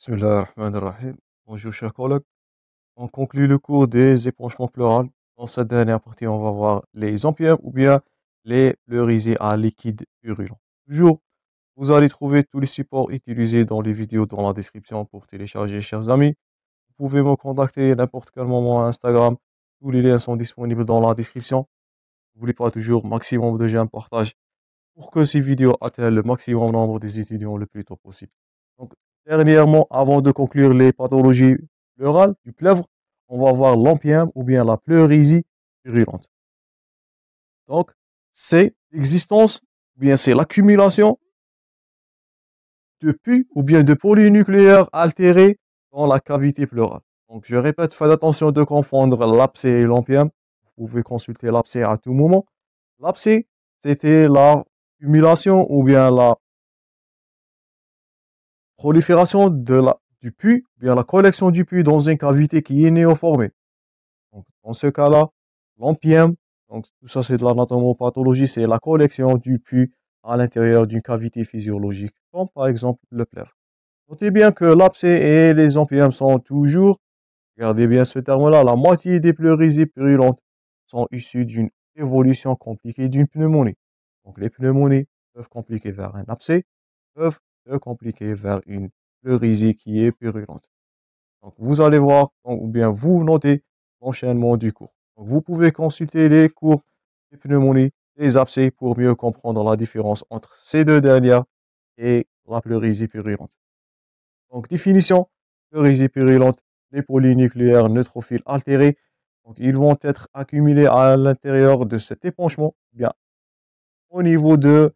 Bismillah ar-Rahman Bonjour chers collègues. On conclut le cours des épanchements pleurales. Dans cette dernière partie, on va voir les ampères ou bien les pleurisés à liquide purulent. Toujours, vous allez trouver tous les supports utilisés dans les vidéos dans la description pour télécharger, chers amis. Vous pouvez me contacter n'importe quel moment à Instagram. Tous les liens sont disponibles dans la description. Voulez pas toujours maximum de j'aime, partage pour que ces vidéos atteignent le maximum nombre des étudiants le plus tôt possible. Donc, Dernièrement, avant de conclure les pathologies pleurales du pleuvre, on va voir l'empième ou bien la pleurésie virulente. Donc, c'est l'existence ou bien c'est l'accumulation de puits ou bien de polynucléaires altérés dans la cavité pleurale. Donc, je répète, faites attention de confondre l'abcès et l'empième. Vous pouvez consulter l'abcès à tout moment. L'abcès, c'était l'accumulation ou bien la prolifération de la, du pus, bien la collection du puits dans une cavité qui est néoformée. Donc, dans ce cas-là, l'empième, donc tout ça c'est de l'anatomopathologie, c'est la collection du puits à l'intérieur d'une cavité physiologique, comme par exemple le plèvre. Notez bien que l'abcès et les empièmes sont toujours, regardez bien ce terme-là, la moitié des pleurisées purulentes sont issues d'une évolution compliquée d'une pneumonie. Donc les pneumonies peuvent compliquer vers un abcès, peuvent compliqué vers une pleurisie qui est purulente. Donc vous allez voir, ou bien vous notez l'enchaînement du cours. vous pouvez consulter les cours des pneumonies, des abcès pour mieux comprendre la différence entre ces deux dernières et la pleurisie purulente. Donc définition, pleurisie purulente, les polynucléaires neutrophiles altérés. Donc ils vont être accumulés à l'intérieur de cet épanchement, bien au niveau de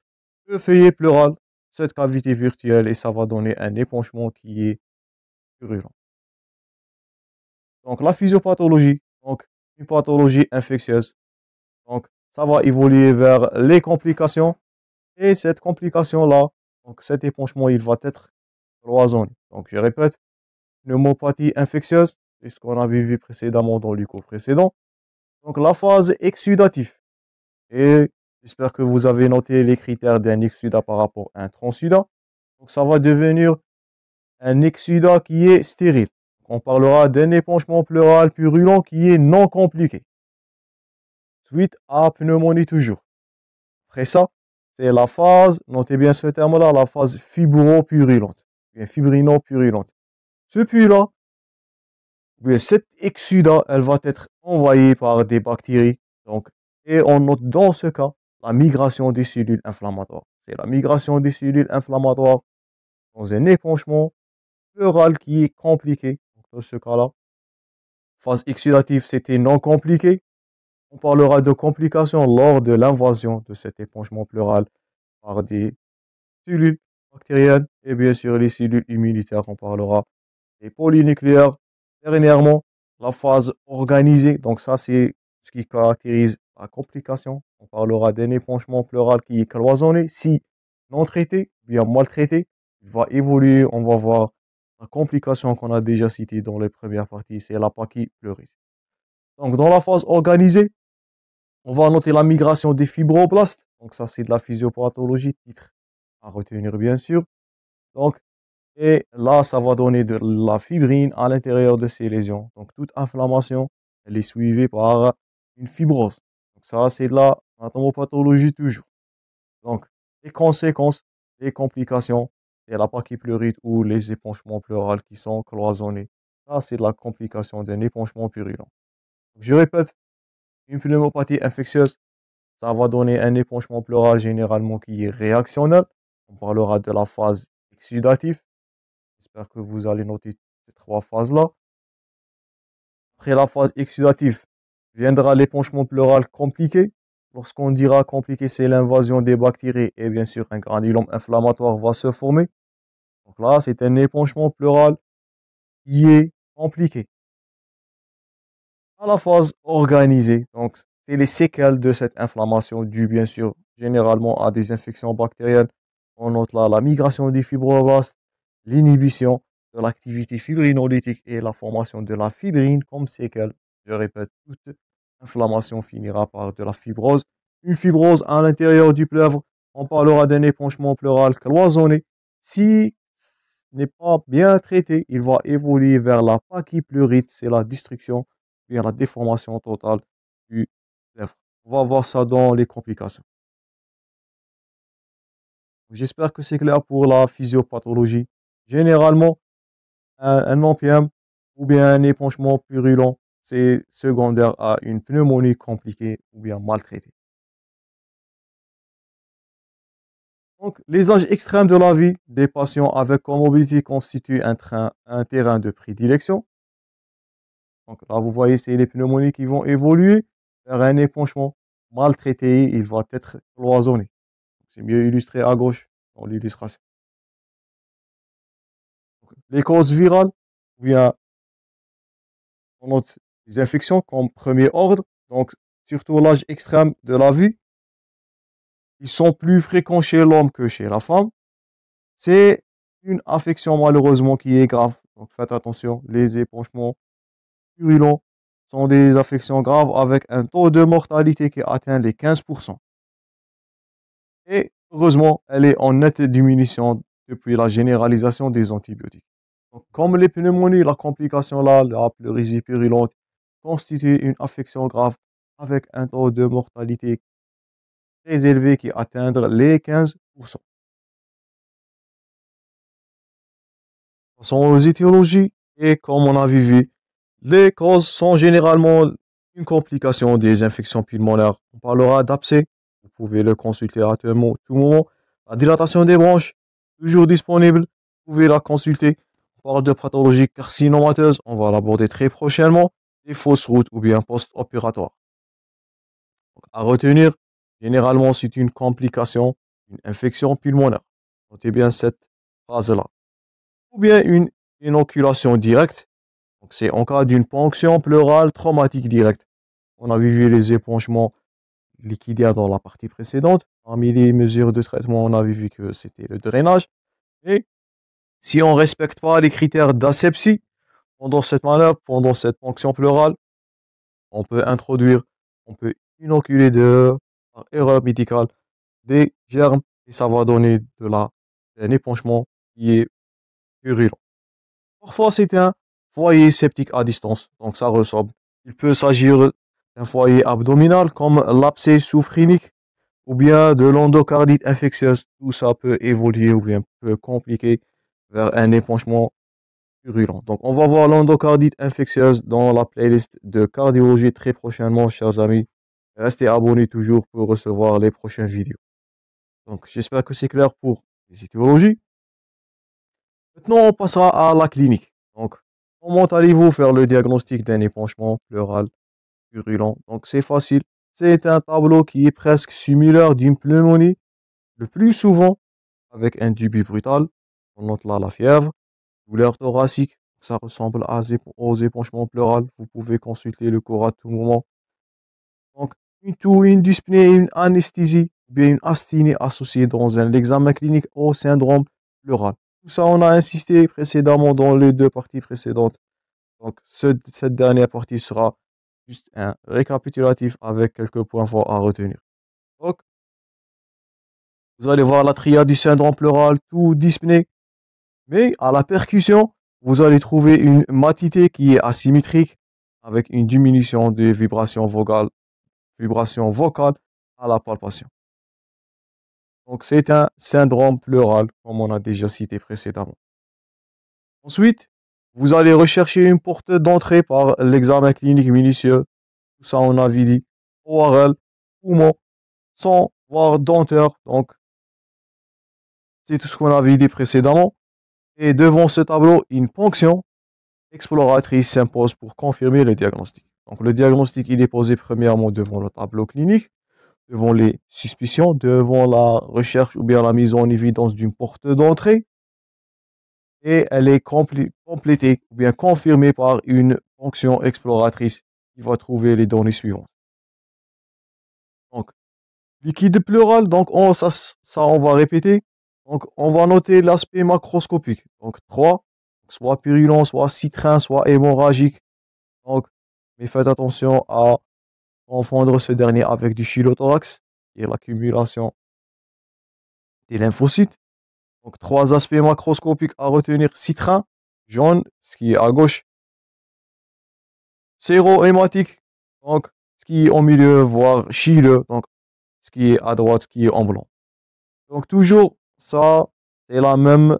le feuillet pleural cette cavité virtuelle et ça va donner un épanchement qui est purulent. Donc la physiopathologie, donc une pathologie infectieuse. Donc ça va évoluer vers les complications et cette complication-là, donc cet épanchement, il va être cloisonné. Donc je répète, pneumopathie infectieuse, c'est ce qu'on avait vu précédemment dans le cours précédent. Donc la phase exudative et J'espère que vous avez noté les critères d'un exuda par rapport à un transuda. Donc ça va devenir un exuda qui est stérile. On parlera d'un épanchement pleural purulent qui est non compliqué. Suite à pneumonie toujours. Après ça, c'est la phase, notez bien ce terme-là, la phase fibro-purulente, fibrino-purulente. Ce puits-là, cet cette exuda, elle va être envoyée par des bactéries. Donc, et on note dans ce cas migration des cellules inflammatoires. C'est la migration des cellules inflammatoires dans un épanchement pleural qui est compliqué. dans ce cas-là, phase exudative, c'était non compliqué. On parlera de complications lors de l'invasion de cet épanchement pleural par des cellules bactériennes et bien sûr les cellules immunitaires. On parlera des polynucléaires. Dernièrement, la phase organisée. Donc ça, c'est ce qui caractérise la complication. On parlera d'un épanchement pleural qui est cloisonné. Si non traité, bien maltraité, il va évoluer. On va voir la complication qu'on a déjà citée dans les premières parties, c'est la qui pleuriste. Donc, dans la phase organisée, on va noter la migration des fibroblastes. Donc, ça, c'est de la physiopathologie, titre à retenir, bien sûr. Donc, et là, ça va donner de la fibrine à l'intérieur de ces lésions. Donc, toute inflammation, elle est suivie par une fibrose ça, c'est de la pneumopathologie toujours. Donc, les conséquences, les complications, c'est la pleurite ou les épanchements pleurales qui sont cloisonnés. Ça, c'est de la complication d'un épanchement purulent. Je répète, une pneumopathie infectieuse, ça va donner un épanchement pleural généralement qui est réactionnel. On parlera de la phase exudative. J'espère que vous allez noter ces trois phases-là. Après la phase exudative, Viendra l'épanchement pleural compliqué. Lorsqu'on dira compliqué, c'est l'invasion des bactéries et bien sûr un granulome inflammatoire va se former. Donc là, c'est un épanchement pleural qui est compliqué. À la phase organisée, donc c'est les séquelles de cette inflammation due bien sûr généralement à des infections bactériennes. On note là la migration des fibroblastes, l'inhibition de l'activité fibrinolytique et la formation de la fibrine comme séquelles. Je répète, toutes Inflammation finira par de la fibrose. Une fibrose à l'intérieur du pleuvre, on parlera d'un épanchement pleural cloisonné. Si n'est pas bien traité, il va évoluer vers la pachypleurite, c'est la destruction, et la déformation totale du pleuvre. On va voir ça dans les complications. J'espère que c'est clair pour la physiopathologie. Généralement, un, un ou bien un épanchement purulent c'est secondaire à une pneumonie compliquée ou bien maltraitée. Donc, les âges extrêmes de la vie des patients avec comorbidité constituent un, terrain de prédilection. Donc là, vous voyez, c'est les pneumonies qui vont évoluer vers un épanchement maltraité, il va être cloisonné. C'est mieux illustré à gauche dans l'illustration. Les causes virales, ou bien les infections comme premier ordre, donc surtout l'âge extrême de la vue, ils sont plus fréquents chez l'homme que chez la femme. C'est une affection malheureusement qui est grave. Donc faites attention, les épanchements purulents sont des affections graves avec un taux de mortalité qui atteint les 15%. Et heureusement, elle est en nette diminution depuis la généralisation des antibiotiques. Donc, comme les pneumonies, la complication là, la pleurésie purulente, constitue une affection grave avec un taux de mortalité très élevé qui atteint les 15%. Passons aux étiologies et comme on a vu, les causes sont généralement une complication des infections pulmonaires. On parlera d'abcès, vous pouvez le consulter à tout moment. La dilatation des branches, toujours disponible, vous pouvez la consulter. On parle de pathologie carcinomateuse, on va l'aborder très prochainement des fausses routes ou bien post-opératoire. À retenir, généralement, c'est une complication, une infection pulmonaire. Notez bien cette phase là Ou bien une inoculation directe. Donc, c'est en cas d'une ponction pleurale traumatique directe. On a vu les épanchements liquidaires dans la partie précédente. Parmi les mesures de traitement, on avait vu que c'était le drainage. Et si on ne respecte pas les critères d'asepsie, pendant cette manœuvre, pendant cette ponction pleurale, on peut introduire, on peut inoculer de, par erreur médicale des germes et ça va donner de la, un épanchement qui est purulent. Parfois, c'est un foyer septique à distance, donc ça ressemble. Il peut s'agir d'un foyer abdominal comme l'abcès soufrinique ou bien de l'endocardite infectieuse. Tout ça peut évoluer ou bien peut compliquer vers un épanchement donc, on va voir l'endocardite infectieuse dans la playlist de cardiologie très prochainement, chers amis. Restez abonnés toujours pour recevoir les prochaines vidéos. Donc, j'espère que c'est clair pour les étiologies. Maintenant, on passera à la clinique. Donc, comment allez-vous faire le diagnostic d'un épanchement pleural purulent Donc, c'est facile. C'est un tableau qui est presque similaire d'une pneumonie, le plus souvent avec un début brutal. On note là la fièvre, douleur thoracique, ça ressemble à, aux épanchements pleurales. Vous pouvez consulter le corps à tout moment. Donc, une toux, une dyspnée, une anesthésie, bien une asthénie associée dans un examen clinique au syndrome pleural. Tout ça, on a insisté précédemment dans les deux parties précédentes. Donc, cette dernière partie sera juste un récapitulatif avec quelques points forts à retenir. Donc, vous allez voir la triade du syndrome pleural, tout dyspnée, mais à la percussion, vous allez trouver une matité qui est asymétrique avec une diminution des vibrations vocales, à la palpation. Donc c'est un syndrome pleural comme on a déjà cité précédemment. Ensuite, vous allez rechercher une porte d'entrée par l'examen clinique minutieux. Tout ça on avait dit. ORL, poumon, sans voire denteur. Donc c'est tout ce qu'on avait dit précédemment. Et devant ce tableau, une ponction exploratrice s'impose pour confirmer le diagnostic. Donc le diagnostic, il est posé premièrement devant le tableau clinique, devant les suspicions, devant la recherche ou bien la mise en évidence d'une porte d'entrée. Et elle est complétée ou bien confirmée par une ponction exploratrice qui va trouver les données suivantes. Donc, liquide pleural, donc on, ça, ça on va répéter. Donc, on va noter l'aspect macroscopique. Donc, 3, soit purulent, soit citrin, soit hémorragique. Donc, mais faites attention à confondre ce dernier avec du chylothorax et l'accumulation des lymphocytes. Donc, trois aspects macroscopiques à retenir citrin, jaune, ce qui est à gauche, sérohématique, donc ce qui est au milieu, voire chileux, donc ce qui est à droite, ce qui est en blanc. Donc, toujours ça, c'est la même,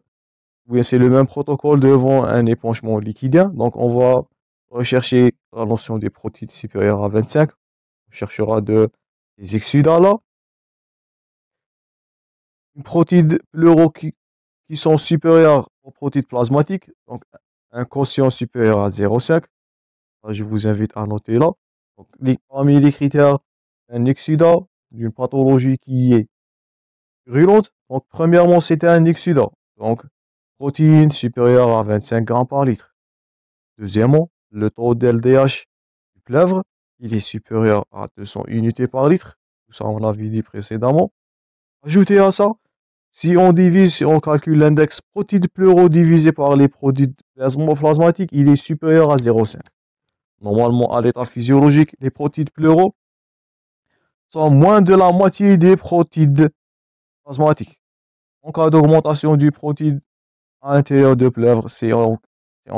oui, c'est le même protocole devant un épanchement liquidien. Donc, on va rechercher la notion des protides supérieures à 25. On cherchera de, des exudats là. Une protide pleuro qui, sont supérieures aux protéines plasmatiques. Donc, un quotient supérieur à 0,5. Je vous invite à noter là. Donc, les, parmi les critères, un exudat d'une pathologie qui est virulente, donc, premièrement, c'était un exudant. Donc, protéines supérieures à 25 grammes par litre. Deuxièmement, le taux d'LDH du plèvre il est supérieur à 200 unités par litre. Tout ça, on l'avait dit précédemment. Ajouté à ça, si on divise, si on calcule l'index protides pleuro divisé par les protides plasmoplasmatiques, il est supérieur à 0,5. Normalement, à l'état physiologique, les protides pleuraux sont moins de la moitié des protides asthmatique. En cas d'augmentation du protéine à l'intérieur de pleuvre, c'est en,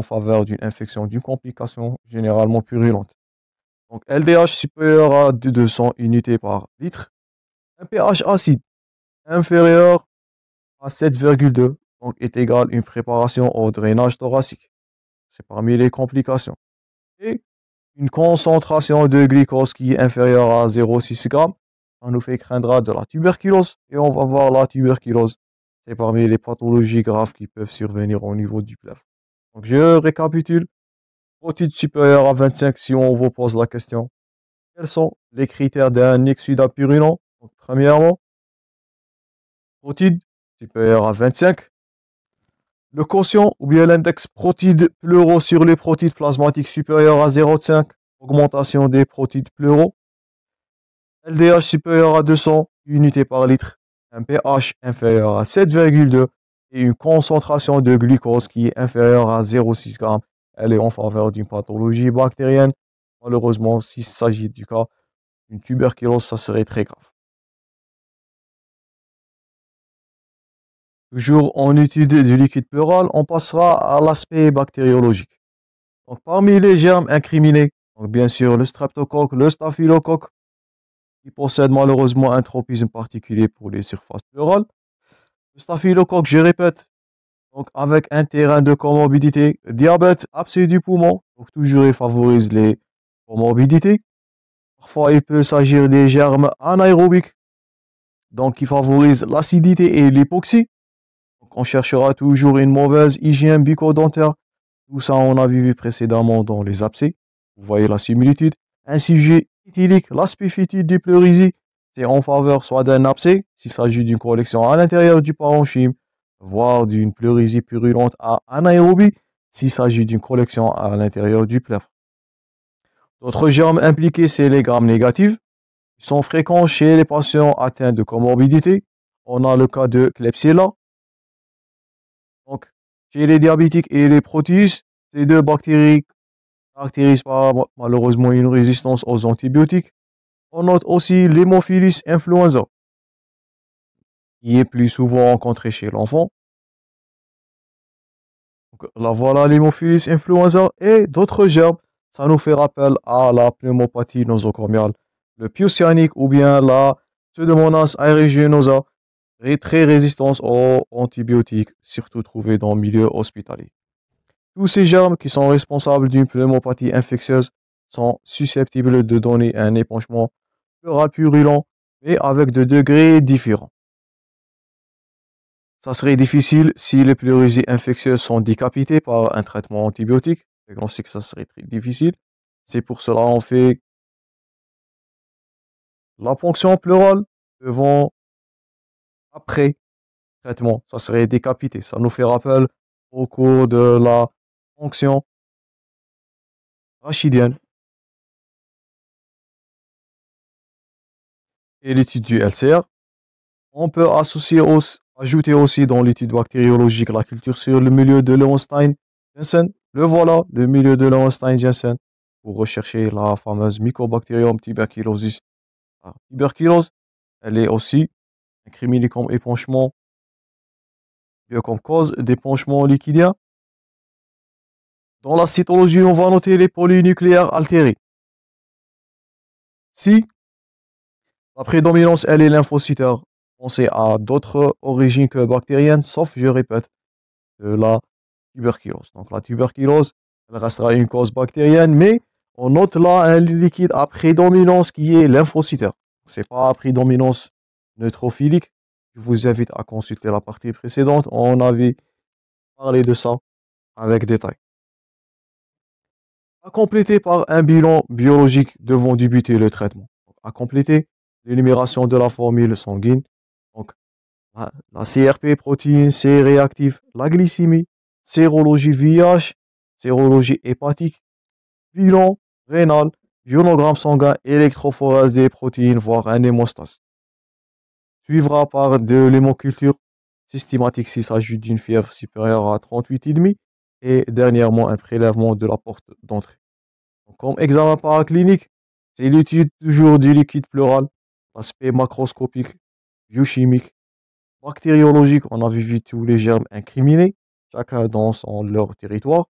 faveur d'une infection, d'une complication généralement purulente. Donc LDH supérieur à 200 unités par litre. Un pH acide inférieur à 7,2 donc est égal à une préparation au drainage thoracique. C'est parmi les complications. Et une concentration de glucose qui est inférieure à 0,6 g on nous fait craindre de la tuberculose et on va voir la tuberculose. C'est parmi les pathologies graves qui peuvent survenir au niveau du plafond. Donc je récapitule. protide supérieur à 25 si on vous pose la question. Quels sont les critères d'un exudat purulent Donc, Premièrement, protide supérieur à 25. Le quotient ou bien l'index protide pleuraux sur les protides plasmatiques supérieur à 0,5. Augmentation des protides pleuraux. LDH supérieur à 200 unités par litre, un pH inférieur à 7,2 et une concentration de glucose qui est inférieure à 0,6 g. Elle est en faveur d'une pathologie bactérienne. Malheureusement, s'il s'agit du cas d'une tuberculose, ça serait très grave. Toujours en étude du liquide pleural, on passera à l'aspect bactériologique. parmi les germes incriminés, bien sûr le streptocoque, le staphylocoque, possède malheureusement un tropisme particulier pour les surfaces pleurales. Le staphylocoque, je répète, donc avec un terrain de comorbidité, diabète, abcès du poumon, donc toujours il favorise les comorbidités. Parfois, il peut s'agir des germes anaérobiques, donc qui favorisent l'acidité et l'hypoxie. on cherchera toujours une mauvaise hygiène bicodentaire. Tout ça, on a vu précédemment dans les abcès. Vous voyez la similitude. Un itilique, du pleurisie, c'est en faveur soit d'un abcès, s'il s'agit d'une collection à l'intérieur du parenchyme, voire d'une pleurisie purulente à anaérobie, s'il s'agit d'une collection à l'intérieur du plèvre. D'autres germes impliqués, c'est les grammes négatives. Ils sont fréquents chez les patients atteints de comorbidité. On a le cas de Klebsiella. Donc, chez les diabétiques et les protéus, ces deux bactéries caractérise par malheureusement une résistance aux antibiotiques. On note aussi l'hémophilis influenza, qui est plus souvent rencontré chez l'enfant. Là voilà l'hémophilis influenza et d'autres germes. Ça nous fait rappel à la pneumopathie nosocomiale, le piocyanique ou bien la pseudomonas aeruginosa, très résistance aux antibiotiques, surtout trouvée dans le milieu hospitalier. Tous ces germes qui sont responsables d'une pneumopathie infectieuse sont susceptibles de donner un épanchement purulent, mais avec des degrés différents. Ça serait difficile si les pleurésies infectieuses sont décapitées par un traitement antibiotique. que ça serait très difficile. C'est pour cela qu'on fait la ponction pleurale avant, après traitement. Ça serait décapité. Ça nous fait rappel au cours de la fonction rachidienne. Et l'étude du LCR. On peut associer ajouter aussi dans l'étude bactériologique la culture sur le milieu de Lewenstein-Jensen. Le voilà, le milieu de Lewenstein-Jensen, pour rechercher la fameuse Mycobacterium tuberculosis. La ah, tuberculose, elle est aussi incriminée comme épanchement, comme cause d'épanchement liquidien. Dans la cytologie, on va noter les polynucléaires altérés. Si la prédominance, elle est lymphocytaire, sait à d'autres origines que bactériennes, sauf, je répète, la tuberculose. Donc la tuberculose, elle restera une cause bactérienne, mais on note là un liquide à prédominance qui est lymphocytaire. n'est pas à prédominance neutrophilique. Je vous invite à consulter la partie précédente. On avait parlé de ça avec détail à compléter par un bilan biologique devant débuter le traitement. À compléter l'énumération de la formule sanguine, donc la, CRP, protéine C réactif la glycémie, sérologie VIH, sérologie hépatique, bilan rénal, ionogramme sanguin, électrophorèse des protéines, voire un hémostase. Suivra par de l'hémoculture systématique s'il s'agit d'une fièvre supérieure à 38,5 et dernièrement un prélèvement de la porte d'entrée. Comme examen paraclinique, c'est l'étude toujours du liquide pleural, l'aspect macroscopique, biochimique, bactériologique, on a vu tous les germes incriminés, chacun dans son, leur territoire.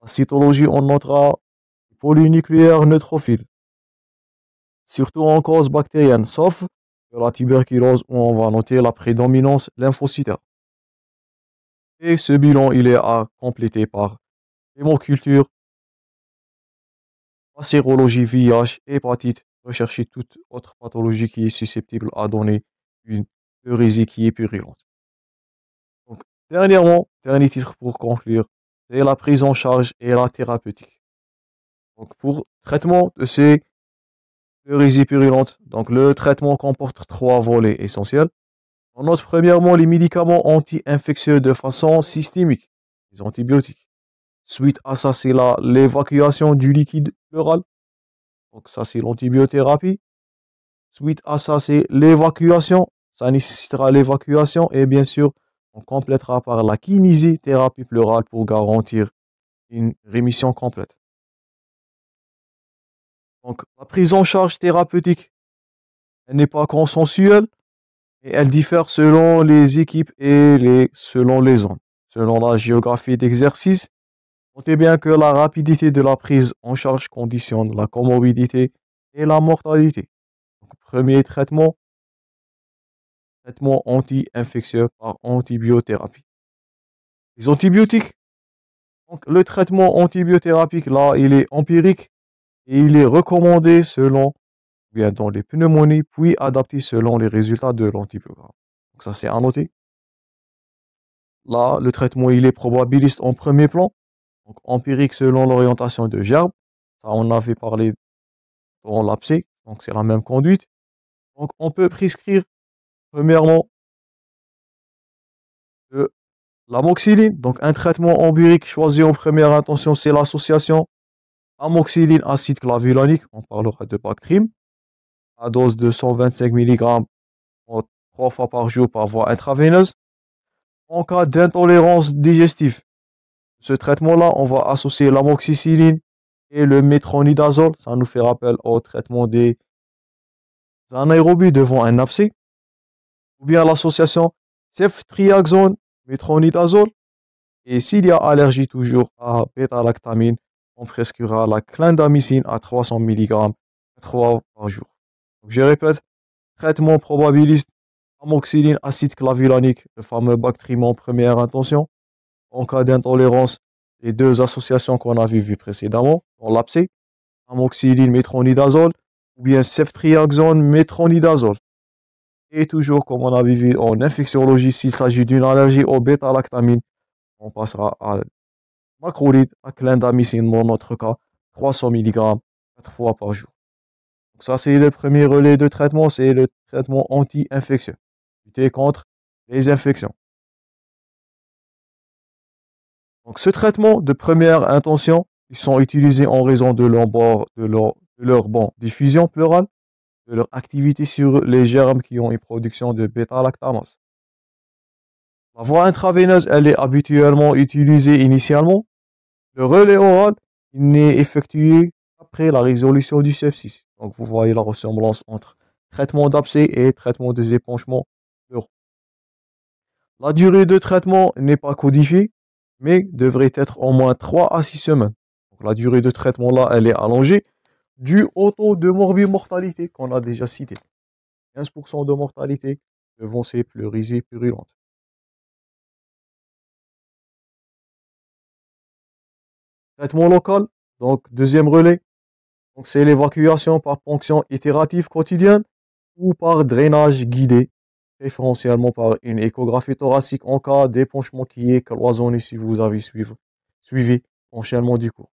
La cytologie, on notera polynucléaire neutrophiles, surtout en cause bactérienne, sauf de la tuberculose où on va noter la prédominance lymphocytaire. Et ce bilan, il est à compléter par hémoculture, sérologie VIH, hépatite, rechercher toute autre pathologie qui est susceptible à donner une pleurésie qui est purulente. dernièrement, dernier titre pour conclure, c'est la prise en charge et la thérapeutique. Donc, pour traitement de ces pleurésies purulentes, donc le traitement comporte trois volets essentiels. On note premièrement les médicaments anti-infectieux de façon systémique, les antibiotiques. Suite à ça, c'est l'évacuation du liquide pleural. Donc ça, c'est l'antibiothérapie. Suite à ça, c'est l'évacuation. Ça nécessitera l'évacuation et bien sûr, on complétera par la kinésithérapie pleurale pour garantir une rémission complète. Donc, la prise en charge thérapeutique, elle n'est pas consensuelle, et elle diffère selon les équipes et les, selon les zones. Selon la géographie d'exercice, notez bien que la rapidité de la prise en charge conditionne la comorbidité et la mortalité. premier traitement, traitement anti-infectieux par antibiothérapie. Les antibiotiques, le traitement antibiothérapique, là, il est empirique et il est recommandé selon dans les pneumonies, puis adapté selon les résultats de l'antibiogramme. Donc ça, c'est à noter. Là, le traitement, il est probabiliste en premier plan, donc empirique selon l'orientation de gerbe. Ça, on avait parlé dans l'abcès, e, donc c'est la même conduite. Donc, on peut prescrire, premièrement, de l'amoxyline. Donc, un traitement empirique choisi en première intention, c'est l'association amoxyline acide clavulanique, on parlera de Bactrim, à dose de 125 mg trois fois par jour par voie intraveineuse. En cas d'intolérance digestive, ce traitement-là, on va associer l'amoxicilline et le métronidazole. Ça nous fait rappel au traitement des anaérobies devant un abcès. Ou bien l'association ceftriaxone, métronidazole. Et s'il y a allergie toujours à bêta on prescrira la clindamycine à 300 mg fois par jour. Je répète, traitement probabiliste, amoxyline, acide clavulanique, le fameux bactriment première intention. En cas d'intolérance, les deux associations qu'on a vues, précédemment, dans l'abcès, amoxyline, métronidazole, ou bien ceftriaxone, métronidazole. Et toujours, comme on a vu en infectiologie, s'il s'agit d'une allergie au bêta-lactamine, on passera à macrolide, à clindamycine, dans notre cas, 300 mg 4 fois par jour. Donc ça, c'est le premier relais de traitement, c'est le traitement anti-infectieux, lutter contre les infections. Donc ce traitement de première intention, ils sont utilisés en raison de leur, bon diffusion pleurale, de leur activité sur les germes qui ont une production de bêta-lactamase. La voie intraveineuse, elle est habituellement utilisée initialement. Le relais oral il n'est effectué après la résolution du sepsis. Donc vous voyez la ressemblance entre traitement d'abcès et traitement des épanchements La durée de traitement n'est pas codifiée, mais devrait être au moins 3 à 6 semaines. Donc la durée de traitement là, elle est allongée du haut taux de mortalité qu'on a déjà cité. 15% de mortalité devant ces pleurisées purulente. Traitement local, donc deuxième relais, donc c'est l'évacuation par ponction itérative quotidienne ou par drainage guidé, préférentiellement par une échographie thoracique en cas d'épanchement qui est cloisonné si vous avez suivi, suivi l'enchaînement du cours.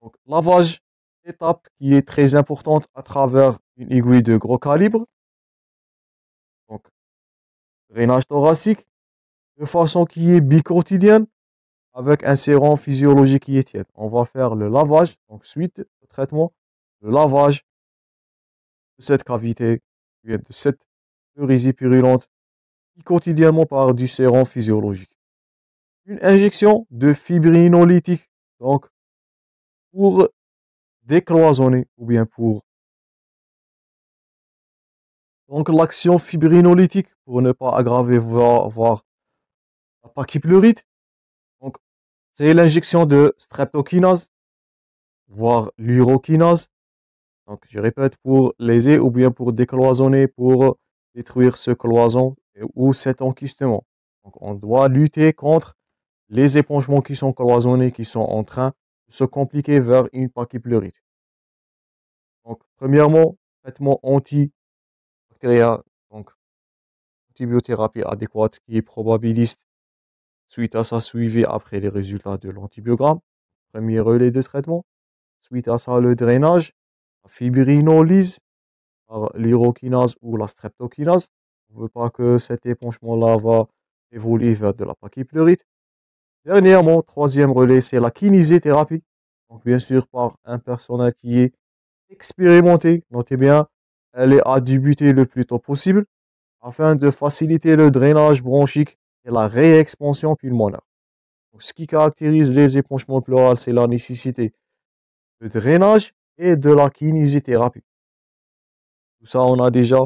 Donc lavage, étape qui est très importante à travers une aiguille de gros calibre. Donc drainage thoracique de façon qui est bicotidienne avec un sérum physiologique qui est tiède. On va faire le lavage, donc suite traitement, le lavage de cette cavité, de cette eurésie purulente, quotidiennement par du sérum physiologique. Une injection de fibrinolytique, donc pour décloisonner ou bien pour donc l'action fibrinolytique pour ne pas aggraver voire, la pachyplurite. Donc c'est l'injection de streptokinase voire l'urokinase. Donc, je répète, pour léser ou bien pour décloisonner, pour détruire ce cloison ou cet enquistement. Donc, on doit lutter contre les épanchements qui sont cloisonnés, qui sont en train de se compliquer vers une pachyplurite. Donc, premièrement, traitement antibactérien, donc antibiothérapie adéquate qui est probabiliste suite à sa suivi après les résultats de l'antibiogramme. Premier relais de traitement. Suite à ça, le drainage, la fibrinolyse, l'urokinase ou la streptokinase. On ne veut pas que cet épanchement-là va évoluer vers de la pachypleurite. Dernièrement, troisième relais, c'est la kinésithérapie. Donc, bien sûr, par un personnel qui est expérimenté. Notez bien, elle est à débuter le plus tôt possible afin de faciliter le drainage bronchique et la réexpansion pulmonaire. ce qui caractérise les épanchements pleurales, c'est la nécessité le drainage et de la kinésithérapie. Tout ça, on a déjà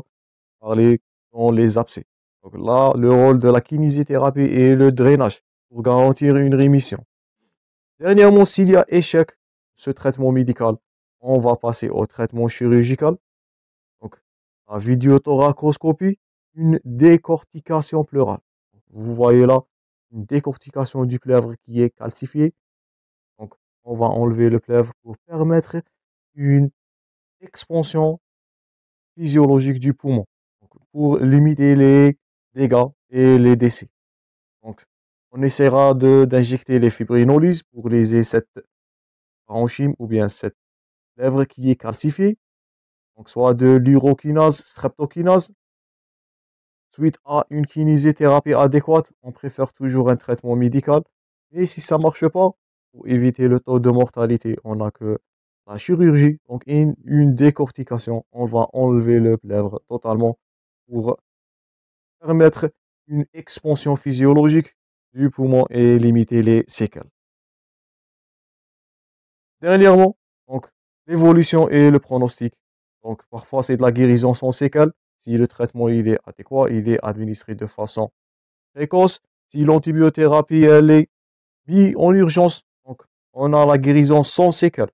parlé dans les abcès. Donc là, le rôle de la kinésithérapie et le drainage pour garantir une rémission. Dernièrement, s'il y a échec ce traitement médical, on va passer au traitement chirurgical. Donc, la vidéothoracoscopie, une décortication pleurale. Vous voyez là, une décortication du plèvre qui est calcifiée on va enlever le plèvre pour permettre une expansion physiologique du poumon pour limiter les dégâts et les décès. Donc, on essaiera d'injecter les fibrinolyses pour léser cette parenchyme ou bien cette lèvre qui est calcifiée, donc soit de l'urokinase, streptokinase. Suite à une kinésithérapie adéquate, on préfère toujours un traitement médical. Et si ça marche pas, pour éviter le taux de mortalité, on n'a que la chirurgie, donc une, décortication. On va enlever le plèvre totalement pour permettre une expansion physiologique du poumon et limiter les séquelles. Dernièrement, donc l'évolution et le pronostic. Donc parfois c'est de la guérison sans séquelles. Si le traitement il est adéquat, il est administré de façon précoce. Si l'antibiothérapie elle est mise en urgence, on a la guérison sans séquelles.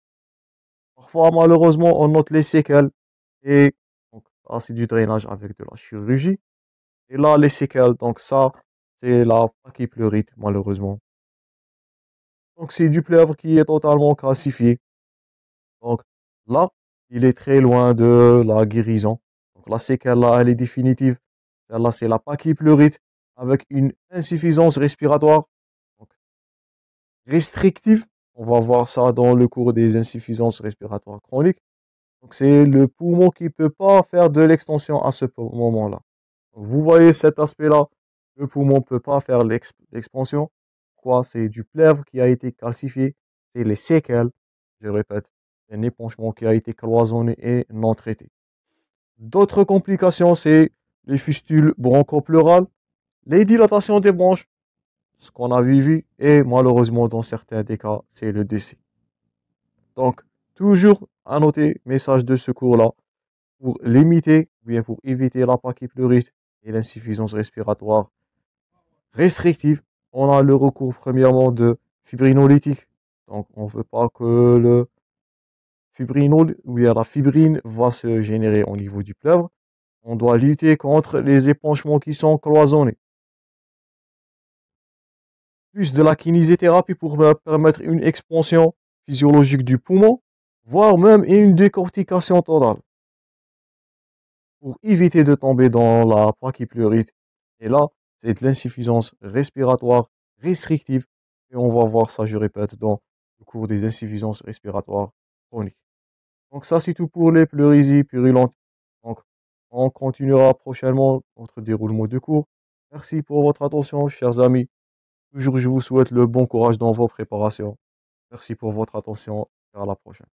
Parfois, malheureusement, on note les séquelles. Et donc, là, c'est du drainage avec de la chirurgie. Et là, les séquelles, donc ça, c'est la pleurite, malheureusement. Donc, c'est du plèvre qui est totalement classifié. Donc, là, il est très loin de la guérison. Donc, la séquelle, là, elle est définitive. Celle-là, c'est la pleurite avec une insuffisance respiratoire restrictive on va voir ça dans le cours des insuffisances respiratoires chroniques. Donc c'est le poumon qui ne peut pas faire de l'extension à ce moment-là. Vous voyez cet aspect-là, le poumon ne peut pas faire l'expansion. Quoi, C'est du plèvre qui a été calcifié, c'est les séquelles, je répète, un épanchement qui a été cloisonné et non traité. D'autres complications, c'est les fustules bronchopleurales, les dilatations des branches ce qu'on a vécu et malheureusement dans certains des cas, c'est le décès. Donc, toujours à noter message de secours-là pour limiter ou bien pour éviter la pleurite et l'insuffisance respiratoire restrictive. On a le recours premièrement de fibrinolytique. Donc, on ne veut pas que le fibrinol ou bien la fibrine va se générer au niveau du pleuvre. On doit lutter contre les épanchements qui sont cloisonnés plus de la kinésithérapie pour permettre une expansion physiologique du poumon, voire même une décortication totale, pour éviter de tomber dans la pleurite. Et là, c'est de l'insuffisance respiratoire restrictive, et on va voir ça, je répète, dans le cours des insuffisances respiratoires chroniques. Donc ça, c'est tout pour les pleurisies purulentes. Donc, on continuera prochainement notre déroulement de cours. Merci pour votre attention, chers amis. Toujours, je vous souhaite le bon courage dans vos préparations. Merci pour votre attention et à la prochaine.